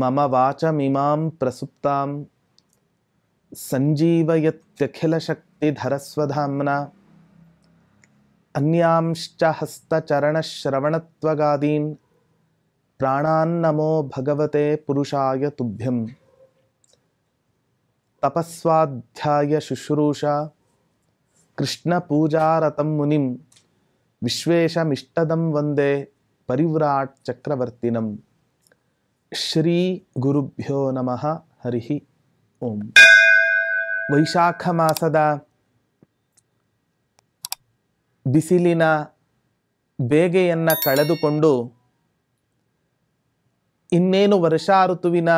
मम वाचमिमां प्रसुप्तां सञ्जीवयत्यखिलशक्तिधरस्वधाम्ना अन्यांश्च हस्तचरणश्रवणत्वगादीन् प्राणान्नमो भगवते पुरुषाय तुभ्यं तपःस्वाध्याय शुश्रूषा कृष्णपूजारतं मुनिं विश्वेशमिष्टदं वन्दे ಪರಿವ್ರಾಟ್ ಚಕ್ರವರ್ತಿನಂ ಶ್ರೀ ಗುರುಭ್ಯೋ ನಮಃ ಹರಿ ಓಂ ವೈಶಾಖ ಮಾಸದ ಬಿಸಿಲಿನ ಬೇಗೆಯನ್ನು ಕಳೆದುಕೊಂಡು ಇನ್ನೇನು ವರ್ಷಾ ಋತುವಿನ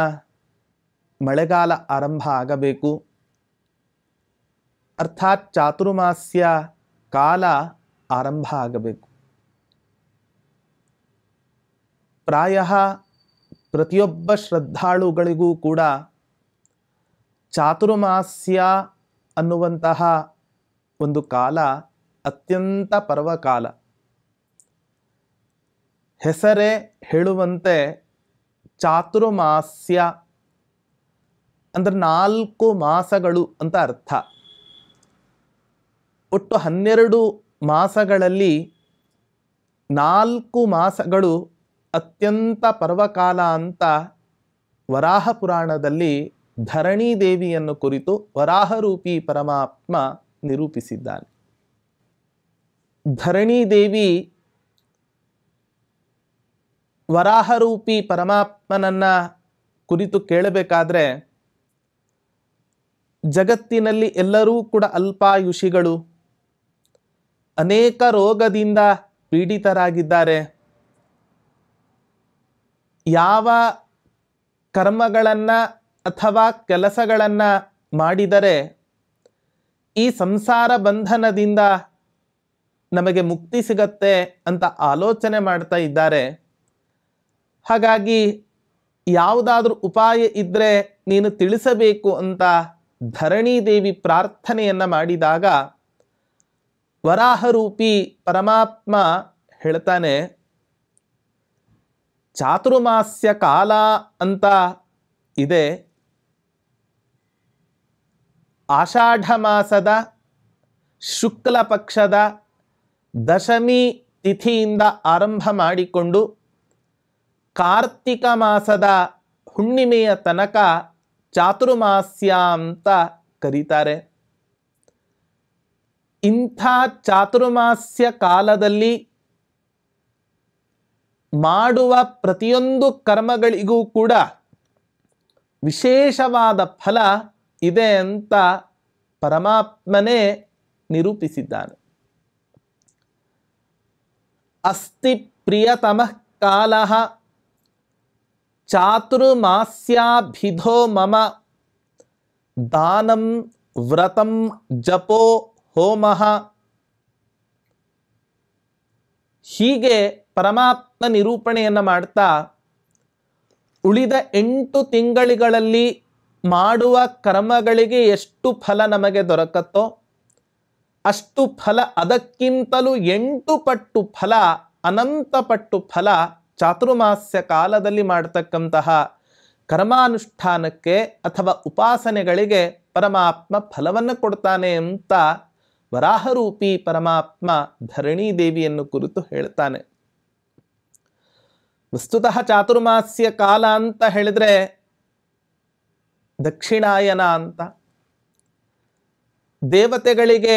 ಮಳೆಗಾಲ ಆರಂಭ ಆಗಬೇಕು ಅರ್ಥಾತ್ ಚಾತುರ್ಮಾಸ್ಯ ಕಾಲ ಆರಂಭ ಆಗಬೇಕು ಪ್ರಾಯ ಪ್ರತಿಯೊಬ್ಬ ಶ್ರದ್ಧಾಳುಗಳಿಗೂ ಕೂಡ ಚಾತುರ್ಮಾಸ್ಯ ಅನ್ನುವಂತಹ ಒಂದು ಕಾಲ ಅತ್ಯಂತ ಪರ್ವಕಾಲ ಹೆಸರೇ ಹೇಳುವಂತೆ ಚಾತುರ್ಮಾಸ್ಯ ಅಂದರೆ ನಾಲ್ಕು ಮಾಸಗಳು ಅಂತ ಅರ್ಥ ಒಟ್ಟು ಹನ್ನೆರಡು ಮಾಸಗಳಲ್ಲಿ ನಾಲ್ಕು ಮಾಸಗಳು ಅತ್ಯಂತ ಪರ್ವಕಾಲ ಅಂತ ವರಾಹ ಪುರಾಣದಲ್ಲಿ ಧರಣಿ ದೇವಿಯನ್ನು ಕುರಿತು ವರಾಹರೂಪಿ ಪರಮಾತ್ಮ ನಿರೂಪಿಸಿದ್ದಾನೆ ಧರಣಿ ದೇವಿ ವರಾಹರೂಪಿ ಪರಮಾತ್ಮನನ್ನು ಕುರಿತು ಕೇಳಬೇಕಾದ್ರೆ ಜಗತ್ತಿನಲ್ಲಿ ಎಲ್ಲರೂ ಕೂಡ ಅಲ್ಪಾಯುಷಿಗಳು ಅನೇಕ ರೋಗದಿಂದ ಪೀಡಿತರಾಗಿದ್ದಾರೆ ಯಾವ ಕರ್ಮಗಳನ್ನು ಅಥವಾ ಕೆಲಸಗಳನ್ನು ಮಾಡಿದರೆ ಈ ಸಂಸಾರ ಬಂಧನದಿಂದ ನಮಗೆ ಮುಕ್ತಿ ಸಿಗತ್ತೆ ಅಂತ ಆಲೋಚನೆ ಮಾಡ್ತಾ ಇದ್ದಾರೆ ಹಾಗಾಗಿ ಯಾವುದಾದ್ರೂ ಉಪಾಯ ಇದ್ದರೆ ನೀನು ತಿಳಿಸಬೇಕು ಅಂತ ಧರಣಿ ದೇವಿ ಪ್ರಾರ್ಥನೆಯನ್ನು ಮಾಡಿದಾಗ ವರಾಹರೂಪಿ ಪರಮಾತ್ಮ ಹೇಳ್ತಾನೆ ಚಾತುರ್ಮಾಸ್ಯ ಕಾಲ ಅಂತ ಇದೆ ಆಷಾಢ ಮಾಸದ ಶುಕ್ಲ ಪಕ್ಷದ ದಶಮಿ ತಿಥಿಯಿಂದ ಆರಂಭ ಮಾಡಿಕೊಂಡು ಕಾರ್ತಿಕ ಮಾಸದ ಹುಣ್ಣಿಮೆಯ ತನಕ ಚಾತುರ್ಮಾಸ್ಯ ಅಂತ ಕರೀತಾರೆ ಇಂಥ ಚಾತುರ್ಮಾಸ್ಯ ಕಾಲದಲ್ಲಿ ಮಾಡುವ ಪ್ರತಿಯೊಂದು ಕರ್ಮಗಳಿಗೂ ಕೂಡ ವಿಶೇಷವಾದ ಫಲ ಇದೆ ಅಂತ ಪರಮಾತ್ಮನೇ ನಿರೂಪಿಸಿದ್ದಾನೆ ಅಸ್ತಿ ಪ್ರಿಯತಮಃ ಕಾಲ ಚಾತುರ್ಮಾಸ್ಯಾಭಿಧೋ ಮಮ ದಾನಂ ವ್ರತಂ ಜಪೋ ಹೋಮ ಹೀಗೆ ಪರಮಾತ್ಮ ನಿರೂಪಣೆಯನ್ನು ಮಾಡ್ತಾ ಉಳಿದ ಎಂಟು ತಿಂಗಳಿಗಳಲ್ಲಿ ಮಾಡುವ ಕರ್ಮಗಳಿಗೆ ಎಷ್ಟು ಫಲ ನಮಗೆ ದೊರಕತ್ತೋ ಅಷ್ಟು ಫಲ ಅದಕ್ಕಿಂತಲೂ ಎಂಟು ಪಟ್ಟು ಫಲ ಅನಂತ ಪಟ್ಟು ಫಲ ಚಾತುರ್ಮಾಸ್ಯ ಕಾಲದಲ್ಲಿ ಮಾಡತಕ್ಕಂತಹ ಕರ್ಮಾನುಷ್ಠಾನಕ್ಕೆ ಅಥವಾ ಉಪಾಸನೆಗಳಿಗೆ ಪರಮಾತ್ಮ ಫಲವನ್ನು ಕೊಡ್ತಾನೆ ಅಂತ ವರಾಹರೂಪಿ ಪರಮಾತ್ಮ ಧರಣಿ ದೇವಿಯನ್ನು ಕುರಿತು ಹೇಳ್ತಾನೆ ವಸ್ತುತಃ ಚಾತುರ್ಮಾಸ್ಯ ಕಾಲ ಅಂತ ಹೇಳಿದರೆ ದಕ್ಷಿಣಾಯನ ಅಂತ ದೇವತೆಗಳಿಗೆ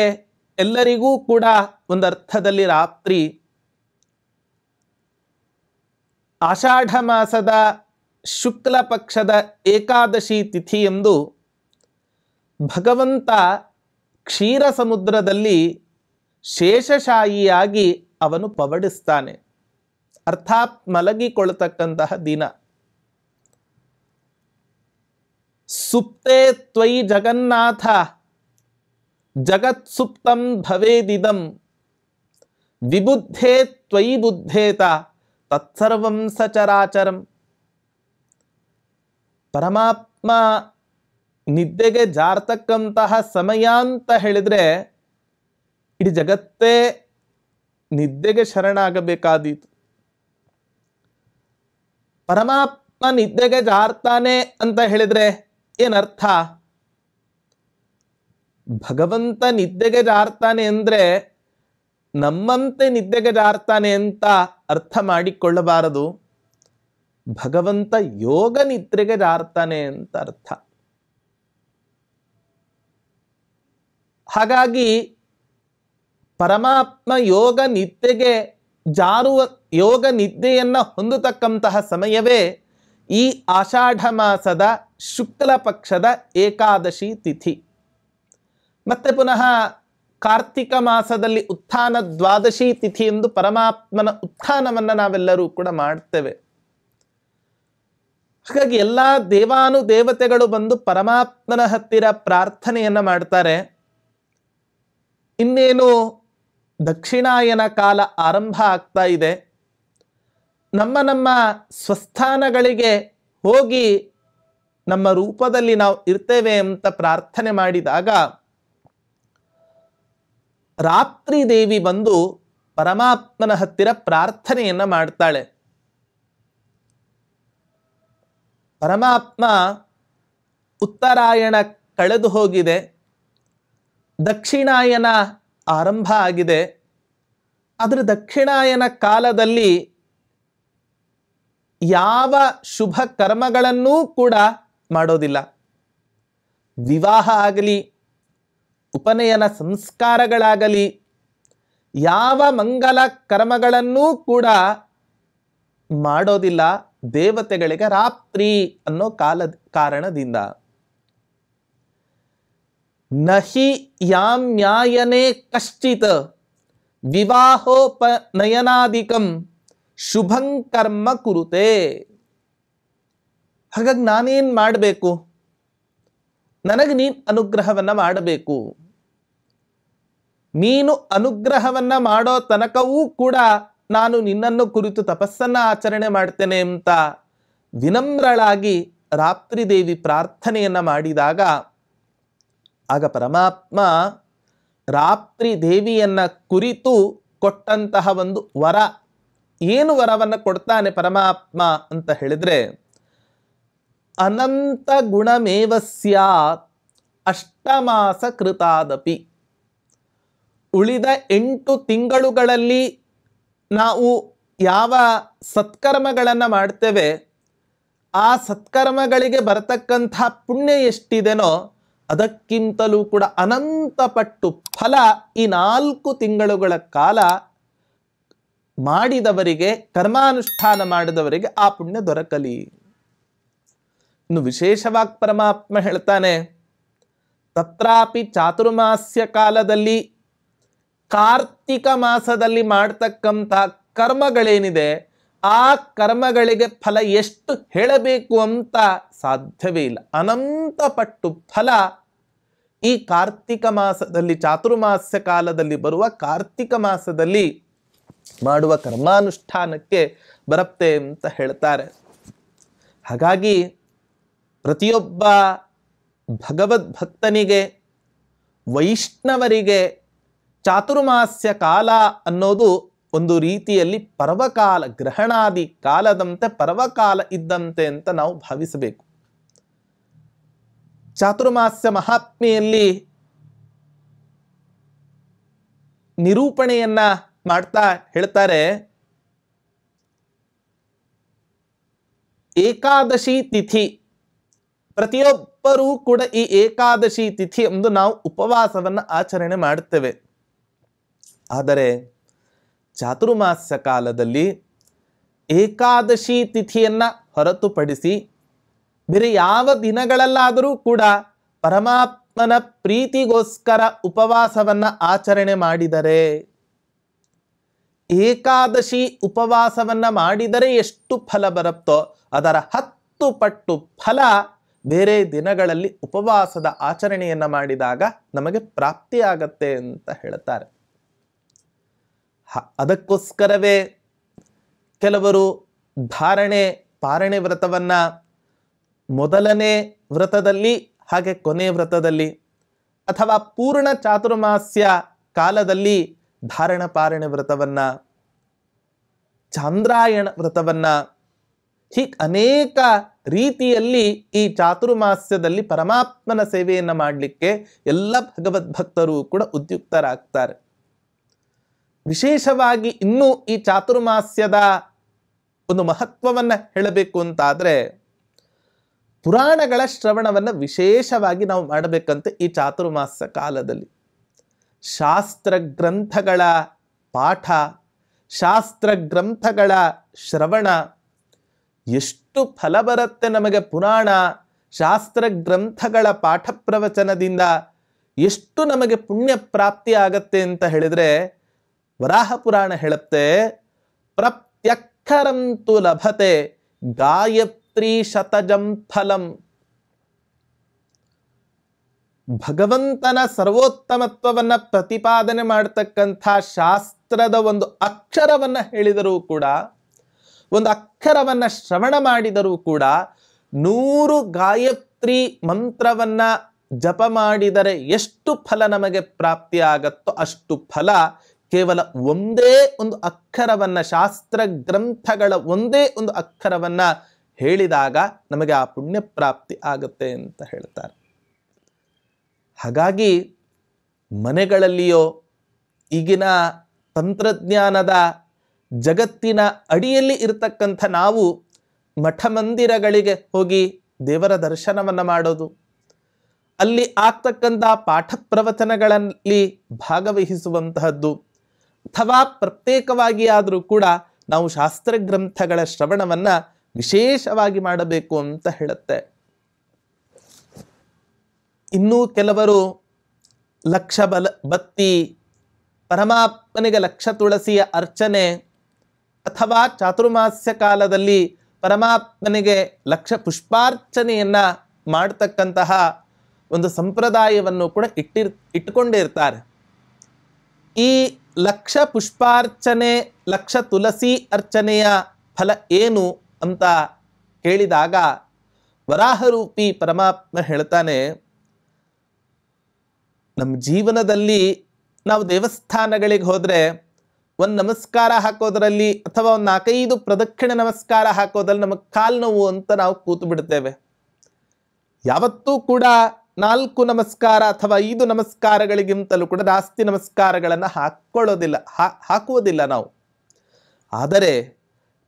ಎಲ್ಲರಿಗೂ ಕೂಡ ಒಂದು ಅರ್ಥದಲ್ಲಿ ರಾತ್ರಿ ಆಷಾಢ ಮಾಸದ ಶುಕ್ಲ ಪಕ್ಷದ ಏಕಾದಶಿ ತಿಥಿ ಎಂದು ಭಗವಂತ ಕ್ಷೀರ ಸಮುದ್ರದಲ್ಲಿ ಶೇಷಶಾಯಿಯಾಗಿ ಅವನು ಪವಡಿಸ್ತಾನೆ ಅರ್ಥಾತ್ ಮಲಗಿಕೊಳ್ತಕ್ಕಂತಹ ದಿನ ಸುಪ್ತೆ ತ್ವಯಿ ಜಗನ್ನಾಥ ಸುಪ್ತಂ ಭವೇದಿದಂ ವಿಬುದ್ಧೇ ತ್ವಯಿ ಬುದ್ಧೇತ ತತ್ಸರ್ವಂ ಸಚರಾಚರಂ ಪರಮಾತ್ಮ ನಿದ್ದೆಗೆ ಜಾರ್ತಕ್ಕಂತಹ ಸಮಯ ಅಂತ ಇಡೀ ಜಗತ್ತೇ ನಿದ್ದೆಗೆ ಶರಣಾಗಬೇಕಾದೀತು ಪರಮಾತ್ಮ ನಿದ್ದೆಗೆ ಜಾರ್ತಾನೆ ಅಂತ ಹೇಳಿದರೆ ಏನರ್ಥ ಭಗವಂತ ನಿದ್ದೆಗೆ ಜಾರ್ತಾನೆ ಅಂದ್ರೆ ನಮ್ಮಂತೆ ನಿದ್ದೆಗೆ ಜಾರ್ತಾನೆ ಅಂತ ಅರ್ಥ ಮಾಡಿಕೊಳ್ಳಬಾರದು ಭಗವಂತ ಯೋಗ ನಿದ್ರೆಗೆ ಜಾರ್ತಾನೆ ಅಂತ ಅರ್ಥ ಹಾಗಾಗಿ ಪರಮಾತ್ಮ ಯೋಗ ನಿದ್ದೆಗೆ ಜಾರುವ ಯೋಗ ನಿದ್ದೆಯನ್ನು ಹೊಂದತಕ್ಕಂತಹ ಸಮಯವೇ ಈ ಆಷಾಢ ಮಾಸದ ಶುಕ್ಲ ಪಕ್ಷದ ಏಕಾದಶಿ ತಿಥಿ ಮತ್ತೆ ಪುನಃ ಕಾರ್ತಿಕ ಮಾಸದಲ್ಲಿ ಉತ್ಥಾನ ದ್ವಾದಶಿ ತಿಥಿ ಎಂದು ಪರಮಾತ್ಮನ ಉತ್ಥಾನವನ್ನು ನಾವೆಲ್ಲರೂ ಕೂಡ ಮಾಡ್ತೇವೆ ಹಾಗಾಗಿ ಎಲ್ಲ ದೇವಾನು ದೇವತೆಗಳು ಬಂದು ಪರಮಾತ್ಮನ ಹತ್ತಿರ ಪ್ರಾರ್ಥನೆಯನ್ನು ಮಾಡ್ತಾರೆ ಇನ್ನೇನು ದಕ್ಷಿಣಾಯನ ಕಾಲ ಆರಂಭ ಆಗ್ತಾ ಇದೆ ನಮ್ಮ ನಮ್ಮ ಸ್ವಸ್ಥಾನಗಳಿಗೆ ಹೋಗಿ ನಮ್ಮ ರೂಪದಲ್ಲಿ ನಾವು ಇರ್ತೇವೆ ಅಂತ ಪ್ರಾರ್ಥನೆ ಮಾಡಿದಾಗ ರಾತ್ರಿ ದೇವಿ ಬಂದು ಪರಮಾತ್ಮನ ಹತ್ತಿರ ಪ್ರಾರ್ಥನೆಯನ್ನು ಮಾಡ್ತಾಳೆ ಪರಮಾತ್ಮ ಉತ್ತರಾಯಣ ಕಳೆದು ಹೋಗಿದೆ ದಕ್ಷಿಣಾಯನ ಆರಂಭ ಆಗಿದೆ ಅದರ ದಕ್ಷಿಣಾಯನ ಕಾಲದಲ್ಲಿ ಯಾವ ಶುಭ ಕರ್ಮಗಳನ್ನೂ ಕೂಡ ಮಾಡೋದಿಲ್ಲ ವಿವಾಹ ಆಗಲಿ ಉಪನಯನ ಸಂಸ್ಕಾರಗಳಾಗಲಿ ಯಾವ ಮಂಗಲ ಕರ್ಮಗಳನ್ನೂ ಕೂಡ ಮಾಡೋದಿಲ್ಲ ದೇವತೆಗಳಿಗೆ ರಾತ್ರಿ ಅನ್ನೋ ಕಾಲ ಕಾರಣದಿಂದ ನಹಿ ಯಾಮ್ಯಾಯನೆ ಕಶ್ಚಿತ್ ವಿವಾಹೋಪನಯನಾಧಿಕಂ ಶುಭಂ ಕರ್ಮ ಕುರುತೆ ಹಾಗಾಗಿ ನಾನೇನು ಮಾಡಬೇಕು ನನಗೆ ನೀನು ಅನುಗ್ರಹವನ್ನು ಮಾಡಬೇಕು ನೀನು ಅನುಗ್ರಹವನ್ನು ಮಾಡೋ ತನಕವೂ ಕೂಡ ನಾನು ನಿನ್ನನ್ನು ಕುರಿತು ತಪಸ್ಸನ್ನು ಆಚರಣೆ ಮಾಡ್ತೇನೆ ಅಂತ ವಿನಮ್ರಳಾಗಿ ದೇವಿ ಪ್ರಾರ್ಥನೆಯನ್ನು ಮಾಡಿದಾಗ ಆಗ ಪರಮಾತ್ಮ ರಾತ್ರಿ ದೇವಿಯನ್ನು ಕುರಿತು ಕೊಟ್ಟಂತಹ ಒಂದು ವರ ಏನು ವರವನ್ನು ಕೊಡ್ತಾನೆ ಪರಮಾತ್ಮ ಅಂತ ಹೇಳಿದರೆ ಅನಂತ ಗುಣಮೇವಸ್ಯ ಅಷ್ಟಮಾಸ ಕೃತಾದಪಿ ಉಳಿದ ಎಂಟು ತಿಂಗಳುಗಳಲ್ಲಿ ನಾವು ಯಾವ ಸತ್ಕರ್ಮಗಳನ್ನು ಮಾಡ್ತೇವೆ ಆ ಸತ್ಕರ್ಮಗಳಿಗೆ ಬರತಕ್ಕಂಥ ಪುಣ್ಯ ಎಷ್ಟಿದೆನೋ ಅದಕ್ಕಿಂತಲೂ ಕೂಡ ಅನಂತ ಪಟ್ಟು ಫಲ ಈ ನಾಲ್ಕು ತಿಂಗಳುಗಳ ಕಾಲ ಮಾಡಿದವರಿಗೆ ಕರ್ಮಾನುಷ್ಠಾನ ಮಾಡಿದವರಿಗೆ ಆ ಪುಣ್ಯ ದೊರಕಲಿ ಇನ್ನು ವಿಶೇಷವಾಗಿ ಪರಮಾತ್ಮ ಹೇಳ್ತಾನೆ ತತ್ರಾಪಿ ಚಾತುರ್ಮಾಸ್ಯ ಕಾಲದಲ್ಲಿ ಕಾರ್ತಿಕ ಮಾಸದಲ್ಲಿ ಮಾಡ್ತಕ್ಕಂಥ ಕರ್ಮಗಳೇನಿದೆ ಆ ಕರ್ಮಗಳಿಗೆ ಫಲ ಎಷ್ಟು ಹೇಳಬೇಕು ಅಂತ ಸಾಧ್ಯವೇ ಇಲ್ಲ ಅನಂತ ಪಟ್ಟು ಫಲ ಈ ಕಾರ್ತಿಕ ಮಾಸದಲ್ಲಿ ಚಾತುರ್ಮಾಸ್ಯ ಕಾಲದಲ್ಲಿ ಬರುವ ಕಾರ್ತಿಕ ಮಾಸದಲ್ಲಿ ಮಾಡುವ ಕರ್ಮಾನುಷ್ಠಾನಕ್ಕೆ ಬರುತ್ತೆ ಅಂತ ಹೇಳ್ತಾರೆ ಹಾಗಾಗಿ ಪ್ರತಿಯೊಬ್ಬ ಭಗವದ್ಭಕ್ತನಿಗೆ ವೈಷ್ಣವರಿಗೆ ಚಾತುರ್ಮಾಸ್ಯ ಕಾಲ ಅನ್ನೋದು ಒಂದು ರೀತಿಯಲ್ಲಿ ಪರ್ವಕಾಲ ಗ್ರಹಣಾದಿ ಕಾಲದಂತೆ ಪರ್ವಕಾಲ ಇದ್ದಂತೆ ಅಂತ ನಾವು ಭಾವಿಸಬೇಕು ಚಾತುರ್ಮಾಸ್ಯ ಮಹಾತ್ಮೆಯಲ್ಲಿ ನಿರೂಪಣೆಯನ್ನ ಮಾಡ್ತಾ ಹೇಳ್ತಾರೆ ಏಕಾದಶಿ ತಿಥಿ ಪ್ರತಿಯೊಬ್ಬರೂ ಕೂಡ ಈ ಏಕಾದಶಿ ತಿಥಿ ಎಂದು ನಾವು ಉಪವಾಸವನ್ನು ಆಚರಣೆ ಮಾಡುತ್ತೇವೆ ಆದರೆ ಚಾತುರ್ಮಾಸ ಕಾಲದಲ್ಲಿ ಏಕಾದಶಿ ತಿಥಿಯನ್ನು ಹೊರತುಪಡಿಸಿ ಬೇರೆ ಯಾವ ದಿನಗಳಲ್ಲಾದರೂ ಕೂಡ ಪರಮಾತ್ಮನ ಪ್ರೀತಿಗೋಸ್ಕರ ಉಪವಾಸವನ್ನು ಆಚರಣೆ ಮಾಡಿದರೆ ಏಕಾದಶಿ ಉಪವಾಸವನ್ನು ಮಾಡಿದರೆ ಎಷ್ಟು ಫಲ ಬರುತ್ತೋ ಅದರ ಹತ್ತು ಪಟ್ಟು ಫಲ ಬೇರೆ ದಿನಗಳಲ್ಲಿ ಉಪವಾಸದ ಆಚರಣೆಯನ್ನು ಮಾಡಿದಾಗ ನಮಗೆ ಪ್ರಾಪ್ತಿಯಾಗತ್ತೆ ಅಂತ ಹೇಳ್ತಾರೆ ಅದಕ್ಕೋಸ್ಕರವೇ ಕೆಲವರು ಧಾರಣೆ ಪಾರಣೆ ವ್ರತವನ್ನು ಮೊದಲನೇ ವ್ರತದಲ್ಲಿ ಹಾಗೆ ಕೊನೆ ವ್ರತದಲ್ಲಿ ಅಥವಾ ಪೂರ್ಣ ಚಾತುರ್ಮಾಸ್ಯ ಕಾಲದಲ್ಲಿ ಧಾರಣ ಪಾರಣೆ ವ್ರತವನ್ನು ಚಾಂದ್ರಾಯಣ ವ್ರತವನ್ನು ಹೀಗೆ ಅನೇಕ ರೀತಿಯಲ್ಲಿ ಈ ಚಾತುರ್ಮಾಸ್ಯದಲ್ಲಿ ಪರಮಾತ್ಮನ ಸೇವೆಯನ್ನು ಮಾಡಲಿಕ್ಕೆ ಎಲ್ಲ ಭಗವದ್ಭಕ್ತರು ಕೂಡ ಉದ್ಯುಕ್ತರಾಗ್ತಾರೆ ವಿಶೇಷವಾಗಿ ಇನ್ನೂ ಈ ಚಾತುರ್ಮಾಸ್ಯದ ಒಂದು ಮಹತ್ವವನ್ನು ಹೇಳಬೇಕು ಅಂತಾದರೆ ಪುರಾಣಗಳ ಶ್ರವಣವನ್ನು ವಿಶೇಷವಾಗಿ ನಾವು ಮಾಡಬೇಕಂತೆ ಈ ಚಾತುರ್ಮಾಸ ಕಾಲದಲ್ಲಿ ಶಾಸ್ತ್ರ ಗ್ರಂಥಗಳ ಪಾಠ ಶಾಸ್ತ್ರ ಗ್ರಂಥಗಳ ಶ್ರವಣ ಎಷ್ಟು ಫಲ ಬರುತ್ತೆ ನಮಗೆ ಪುರಾಣ ಶಾಸ್ತ್ರ ಗ್ರಂಥಗಳ ಪಾಠ ಪ್ರವಚನದಿಂದ ಎಷ್ಟು ನಮಗೆ ಪುಣ್ಯ ಪ್ರಾಪ್ತಿ ಆಗತ್ತೆ ಅಂತ ಹೇಳಿದರೆ ವರಾಹ ಪುರಾಣ ಹೇಳುತ್ತೆ ಪ್ರತ್ಯಕ್ಕರಂತು ಲಭತೆ ಗಾಯತ್ರಿ ಶತಜಂ ಫಲಂ ಭಗವಂತನ ಸರ್ವೋತ್ತಮತ್ವವನ್ನ ಪ್ರತಿಪಾದನೆ ಮಾಡತಕ್ಕಂಥ ಶಾಸ್ತ್ರದ ಒಂದು ಅಕ್ಷರವನ್ನ ಹೇಳಿದರೂ ಕೂಡ ಒಂದು ಅಕ್ಷರವನ್ನ ಶ್ರವಣ ಮಾಡಿದರೂ ಕೂಡ ನೂರು ಗಾಯತ್ರಿ ಮಂತ್ರವನ್ನ ಜಪ ಮಾಡಿದರೆ ಎಷ್ಟು ಫಲ ನಮಗೆ ಪ್ರಾಪ್ತಿಯಾಗತ್ತೋ ಅಷ್ಟು ಫಲ ಕೇವಲ ಒಂದೇ ಒಂದು ಅಕ್ಷರವನ್ನು ಶಾಸ್ತ್ರ ಗ್ರಂಥಗಳ ಒಂದೇ ಒಂದು ಅಕ್ಷರವನ್ನು ಹೇಳಿದಾಗ ನಮಗೆ ಆ ಪುಣ್ಯ ಪ್ರಾಪ್ತಿ ಆಗುತ್ತೆ ಅಂತ ಹೇಳ್ತಾರೆ ಹಾಗಾಗಿ ಮನೆಗಳಲ್ಲಿಯೋ ಈಗಿನ ತಂತ್ರಜ್ಞಾನದ ಜಗತ್ತಿನ ಅಡಿಯಲ್ಲಿ ಇರತಕ್ಕಂಥ ನಾವು ಮಠಮಂದಿರಗಳಿಗೆ ಹೋಗಿ ದೇವರ ದರ್ಶನವನ್ನು ಮಾಡೋದು ಅಲ್ಲಿ ಆಗ್ತಕ್ಕಂಥ ಪಾಠ ಪ್ರವಚನಗಳಲ್ಲಿ ಭಾಗವಹಿಸುವಂತಹದ್ದು ಅಥವಾ ಪ್ರತ್ಯೇಕವಾಗಿ ಆದರೂ ಕೂಡ ನಾವು ಶಾಸ್ತ್ರ ಗ್ರಂಥಗಳ ಶ್ರವಣವನ್ನು ವಿಶೇಷವಾಗಿ ಮಾಡಬೇಕು ಅಂತ ಹೇಳುತ್ತೆ ಇನ್ನೂ ಕೆಲವರು ಲಕ್ಷ ಬಲ ಬತ್ತಿ ಪರಮಾತ್ಮನಿಗೆ ಲಕ್ಷ ತುಳಸಿಯ ಅರ್ಚನೆ ಅಥವಾ ಚಾತುರ್ಮಾಸ್ಯ ಕಾಲದಲ್ಲಿ ಪರಮಾತ್ಮನಿಗೆ ಲಕ್ಷ ಪುಷ್ಪಾರ್ಚನೆಯನ್ನು ಮಾಡತಕ್ಕಂತಹ ಒಂದು ಸಂಪ್ರದಾಯವನ್ನು ಕೂಡ ಇಟ್ಟಿರ್ ಇಟ್ಕೊಂಡಿರ್ತಾರೆ ಈ ಲಕ್ಷ ಪುಷ್ಪಾರ್ಚನೆ ಲಕ್ಷ ತುಲಸಿ ಅರ್ಚನೆಯ ಫಲ ಏನು ಅಂತ ಕೇಳಿದಾಗ ವರಾಹರೂಪಿ ಪರಮಾತ್ಮ ಹೇಳ್ತಾನೆ ನಮ್ಮ ಜೀವನದಲ್ಲಿ ನಾವು ದೇವಸ್ಥಾನಗಳಿಗೆ ಹೋದರೆ ಒಂದು ನಮಸ್ಕಾರ ಹಾಕೋದರಲ್ಲಿ ಅಥವಾ ಒಂದು ನಾಲ್ಕೈದು ಪ್ರದಕ್ಷಿಣೆ ನಮಸ್ಕಾರ ಹಾಕೋದ್ರಲ್ಲಿ ನಮಗೆ ಕಾಲು ನೋವು ಅಂತ ನಾವು ಕೂತು ಬಿಡ್ತೇವೆ ಯಾವತ್ತೂ ಕೂಡ ನಾಲ್ಕು ನಮಸ್ಕಾರ ಅಥವಾ ಐದು ನಮಸ್ಕಾರಗಳಿಗಿಂತಲೂ ಕೂಡ ಜಾಸ್ತಿ ನಮಸ್ಕಾರಗಳನ್ನು ಹಾಕ್ಕೊಳ್ಳೋದಿಲ್ಲ ಹಾಕುವುದಿಲ್ಲ ನಾವು ಆದರೆ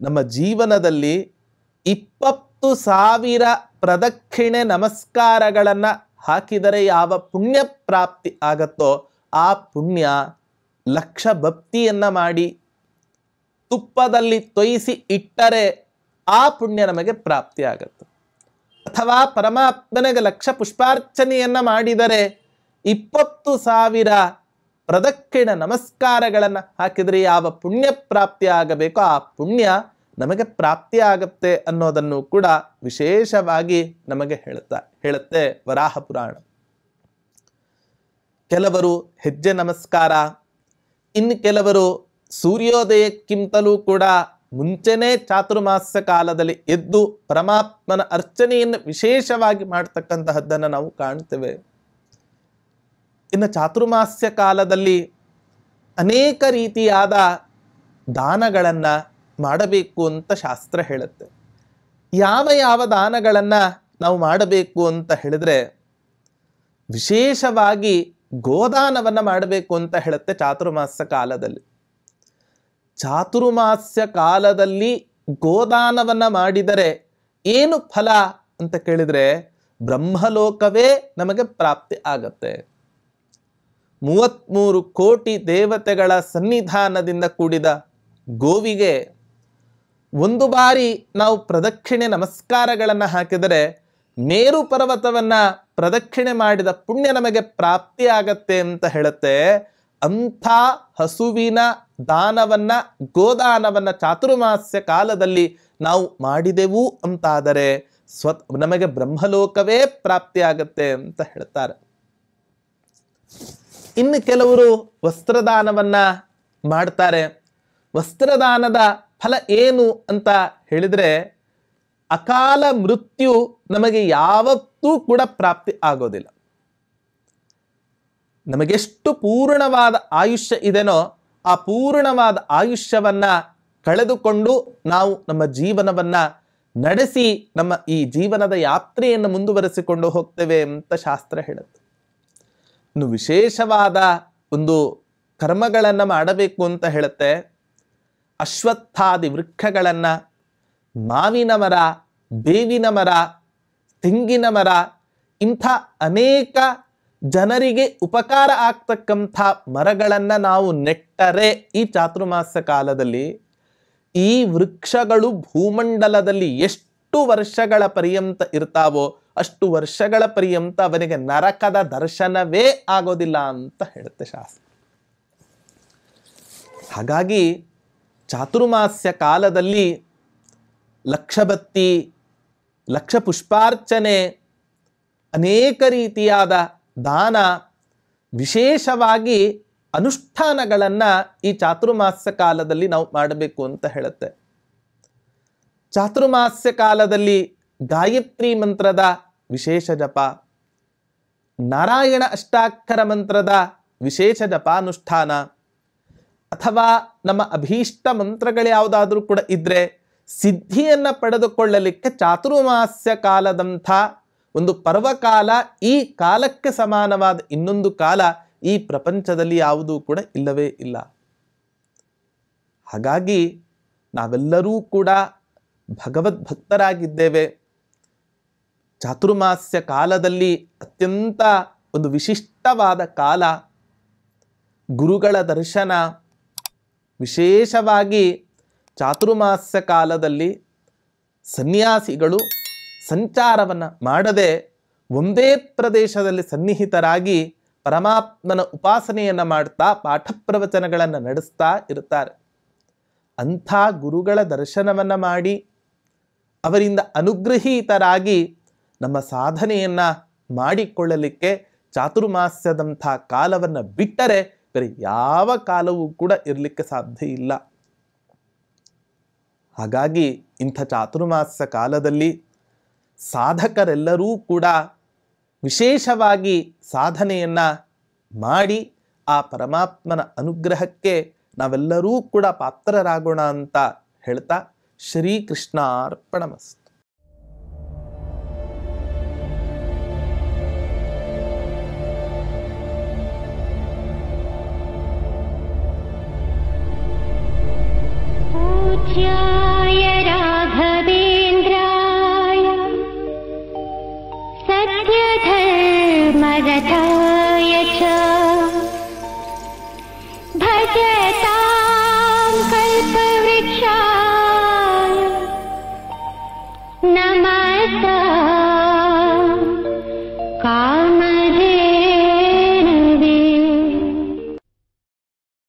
ನಮ್ಮ ಜೀವನದಲ್ಲಿ ಇಪ್ಪತ್ತು ಸಾವಿರ ಪ್ರದಕ್ಷಿಣೆ ನಮಸ್ಕಾರಗಳನ್ನು ಹಾಕಿದರೆ ಯಾವ ಪುಣ್ಯ ಪ್ರಾಪ್ತಿ ಆಗತ್ತೋ ಆ ಪುಣ್ಯ ಲಕ್ಷ ಭಕ್ತಿಯನ್ನು ಮಾಡಿ ತುಪ್ಪದಲ್ಲಿ ತೊಯಿಸಿ ಇಟ್ಟರೆ ಆ ಪುಣ್ಯ ನಮಗೆ ಪ್ರಾಪ್ತಿ ಆಗತ್ತೆ ಅಥವಾ ಪರಮಾತ್ಮನಿಗೆ ಲಕ್ಷ ಪುಷ್ಪಾರ್ಚನೆಯನ್ನು ಮಾಡಿದರೆ ಇಪ್ಪತ್ತು ಸಾವಿರ ಪ್ರದಕ್ಷಿಣ ನಮಸ್ಕಾರಗಳನ್ನು ಹಾಕಿದರೆ ಯಾವ ಪುಣ್ಯ ಪ್ರಾಪ್ತಿ ಆಗಬೇಕೋ ಆ ಪುಣ್ಯ ನಮಗೆ ಪ್ರಾಪ್ತಿ ಆಗುತ್ತೆ ಅನ್ನೋದನ್ನು ಕೂಡ ವಿಶೇಷವಾಗಿ ನಮಗೆ ಹೇಳುತ್ತಾ ಹೇಳುತ್ತೆ ವರಾಹ ಪುರಾಣ ಕೆಲವರು ಹೆಜ್ಜೆ ನಮಸ್ಕಾರ ಇನ್ನು ಕೆಲವರು ಸೂರ್ಯೋದಯಕ್ಕಿಂತಲೂ ಕೂಡ ಮುಂಚೆನೇ ಚಾತುರ್ಮಾಸ ಕಾಲದಲ್ಲಿ ಎದ್ದು ಪರಮಾತ್ಮನ ಅರ್ಚನೆಯನ್ನು ವಿಶೇಷವಾಗಿ ಮಾಡ್ತಕ್ಕಂತಹದ್ದನ್ನು ನಾವು ಕಾಣ್ತೇವೆ ಇನ್ನು ಚಾತುರ್ಮಾಸ್ಯ ಕಾಲದಲ್ಲಿ ಅನೇಕ ರೀತಿಯಾದ ದಾನಗಳನ್ನು ಮಾಡಬೇಕು ಅಂತ ಶಾಸ್ತ್ರ ಹೇಳುತ್ತೆ ಯಾವ ಯಾವ ದಾನಗಳನ್ನು ನಾವು ಮಾಡಬೇಕು ಅಂತ ಹೇಳಿದ್ರೆ ವಿಶೇಷವಾಗಿ ಗೋದಾನವನ್ನು ಮಾಡಬೇಕು ಅಂತ ಹೇಳುತ್ತೆ ಚಾತುರ್ಮಾಸ ಕಾಲದಲ್ಲಿ ಚಾತುರ್ಮಾಸ್ಯ ಕಾಲದಲ್ಲಿ ಗೋದಾನವನ್ನು ಮಾಡಿದರೆ ಏನು ಫಲ ಅಂತ ಕೇಳಿದರೆ ಬ್ರಹ್ಮಲೋಕವೇ ನಮಗೆ ಪ್ರಾಪ್ತಿ ಆಗತ್ತೆ ಮೂವತ್ತ್ಮೂರು ಕೋಟಿ ದೇವತೆಗಳ ಸನ್ನಿಧಾನದಿಂದ ಕೂಡಿದ ಗೋವಿಗೆ ಒಂದು ಬಾರಿ ನಾವು ಪ್ರದಕ್ಷಿಣೆ ನಮಸ್ಕಾರಗಳನ್ನು ಹಾಕಿದರೆ ಮೇರು ಪರ್ವತವನ್ನು ಪ್ರದಕ್ಷಿಣೆ ಮಾಡಿದ ಪುಣ್ಯ ನಮಗೆ ಪ್ರಾಪ್ತಿಯಾಗತ್ತೆ ಅಂತ ಹೇಳುತ್ತೆ ಅಂಥ ಹಸುವಿನ ದಾನವನ್ನು ಗೋದಾನವನ್ನು ಚಾತುರ್ಮಾಸ್ಯ ಕಾಲದಲ್ಲಿ ನಾವು ಮಾಡಿದೆವು ಅಂತಾದರೆ ಸ್ವ ನಮಗೆ ಬ್ರಹ್ಮಲೋಕವೇ ಪ್ರಾಪ್ತಿಯಾಗತ್ತೆ ಅಂತ ಹೇಳ್ತಾರೆ ಇನ್ನು ಕೆಲವರು ವಸ್ತ್ರದಾನವನ್ನ ಮಾಡ್ತಾರೆ ವಸ್ತ್ರದಾನದ ಫಲ ಏನು ಅಂತ ಹೇಳಿದ್ರೆ ಅಕಾಲ ಮೃತ್ಯು ನಮಗೆ ಯಾವತ್ತೂ ಕೂಡ ಪ್ರಾಪ್ತಿ ಆಗೋದಿಲ್ಲ ನಮಗೆಷ್ಟು ಪೂರ್ಣವಾದ ಆಯುಷ್ಯ ಇದೆನೋ ಆ ಪೂರ್ಣವಾದ ಆಯುಷ್ಯವನ್ನು ಕಳೆದುಕೊಂಡು ನಾವು ನಮ್ಮ ಜೀವನವನ್ನು ನಡೆಸಿ ನಮ್ಮ ಈ ಜೀವನದ ಯಾತ್ರೆಯನ್ನು ಮುಂದುವರೆಸಿಕೊಂಡು ಹೋಗ್ತೇವೆ ಅಂತ ಶಾಸ್ತ್ರ ಹೇಳುತ್ತೆ ಇನ್ನು ವಿಶೇಷವಾದ ಒಂದು ಕರ್ಮಗಳನ್ನು ಮಾಡಬೇಕು ಅಂತ ಹೇಳುತ್ತೆ ಅಶ್ವತ್ಥಾದಿ ವೃಕ್ಷಗಳನ್ನು ಮಾವಿನ ಮರ ಬೇವಿನ ಮರ ತೆಂಗಿನ ಮರ ಇಂಥ ಅನೇಕ ಜನರಿಗೆ ಉಪಕಾರ ಆಗ್ತಕ್ಕಂಥ ಮರಗಳನ್ನು ನಾವು ನೆಟ್ಟರೆ ಈ ಚಾತುರ್ಮಾಸ ಕಾಲದಲ್ಲಿ ಈ ವೃಕ್ಷಗಳು ಭೂಮಂಡಲದಲ್ಲಿ ಎಷ್ಟು ವರ್ಷಗಳ ಪರ್ಯಂತ ಇರ್ತಾವೋ ಅಷ್ಟು ವರ್ಷಗಳ ಪರ್ಯಂತ ಅವನಿಗೆ ನರಕದ ದರ್ಶನವೇ ಆಗೋದಿಲ್ಲ ಅಂತ ಹೇಳುತ್ತೆ ಶಾಸ್ತ್ರ ಹಾಗಾಗಿ ಚಾತುರ್ಮಾಸ್ಯ ಕಾಲದಲ್ಲಿ ಲಕ್ಷಬತ್ತಿ ಲಕ್ಷ ಪುಷ್ಪಾರ್ಚನೆ ಅನೇಕ ರೀತಿಯಾದ ದಾನ ವಿಶೇಷವಾಗಿ ಅನುಷ್ಠಾನಗಳನ್ನು ಈ ಚಾತುರ್ಮಾಸ್ಯ ಕಾಲದಲ್ಲಿ ನಾವು ಮಾಡಬೇಕು ಅಂತ ಹೇಳುತ್ತೆ ಚಾತುರ್ಮಾಸ್ಯ ಕಾಲದಲ್ಲಿ ಗಾಯತ್ರಿ ಮಂತ್ರದ ವಿಶೇಷ ಜಪ ನಾರಾಯಣ ಅಷ್ಟಾಕ್ಷರ ಮಂತ್ರದ ವಿಶೇಷ ಜಪ ಅನುಷ್ಠಾನ ಅಥವಾ ನಮ್ಮ ಅಭೀಷ್ಟ ಮಂತ್ರಗಳು ಯಾವುದಾದ್ರೂ ಕೂಡ ಇದ್ದರೆ ಸಿದ್ಧಿಯನ್ನು ಪಡೆದುಕೊಳ್ಳಲಿಕ್ಕೆ ಚಾತುರ್ಮಾಸ್ಯ ಕಾಲದಂಥ ಒಂದು ಪರ್ವಕಾಲ ಈ ಕಾಲಕ್ಕೆ ಸಮಾನವಾದ ಇನ್ನೊಂದು ಕಾಲ ಈ ಪ್ರಪಂಚದಲ್ಲಿ ಯಾವುದೂ ಕೂಡ ಇಲ್ಲವೇ ಇಲ್ಲ ಹಾಗಾಗಿ ನಾವೆಲ್ಲರೂ ಕೂಡ ಭಗವದ್ಭಕ್ತರಾಗಿದ್ದೇವೆ ಚಾತುರ್ಮಾಸ್ಯ ಕಾಲದಲ್ಲಿ ಅತ್ಯಂತ ಒಂದು ವಿಶಿಷ್ಟವಾದ ಕಾಲ ಗುರುಗಳ ದರ್ಶನ ವಿಶೇಷವಾಗಿ ಚಾತುರ್ಮಾಸ್ಯ ಕಾಲದಲ್ಲಿ ಸನ್ಯಾಸಿಗಳು ಸಂಚಾರವನ್ನು ಮಾಡದೆ ಒಂದೇ ಪ್ರದೇಶದಲ್ಲಿ ಸನ್ನಿಹಿತರಾಗಿ ಪರಮಾತ್ಮನ ಉಪಾಸನೆಯನ್ನು ಮಾಡ್ತಾ ಪಾಠ ಪ್ರವಚನಗಳನ್ನು ನಡೆಸ್ತಾ ಇರ್ತಾರೆ ಅಂಥ ಗುರುಗಳ ದರ್ಶನವನ್ನು ಮಾಡಿ ಅವರಿಂದ ಅನುಗ್ರಹೀತರಾಗಿ ನಮ್ಮ ಸಾಧನೆಯನ್ನು ಮಾಡಿಕೊಳ್ಳಲಿಕ್ಕೆ ಚಾತುರ್ಮಾಸ್ಯದಂಥ ಕಾಲವನ್ನು ಬಿಟ್ಟರೆ ಬೇರೆ ಯಾವ ಕಾಲವೂ ಕೂಡ ಇರಲಿಕ್ಕೆ ಸಾಧ್ಯ ಇಲ್ಲ ಹಾಗಾಗಿ ಇಂಥ ಚಾತುರ್ಮಾಸ ಕಾಲದಲ್ಲಿ ಸಾಧಕರೆಲ್ಲರೂ ಕೂಡ ವಿಶೇಷವಾಗಿ ಸಾಧನೆಯನ್ನು ಮಾಡಿ ಆ ಪರಮಾತ್ಮನ ಅನುಗ್ರಹಕ್ಕೆ ನಾವೆಲ್ಲರೂ ಕೂಡ ಪಾತ್ರರಾಗೋಣ ಅಂತ ಹೇಳ್ತಾ ಶ್ರೀಕೃಷ್ಣಾರ್ಪಣಮಸ್ತು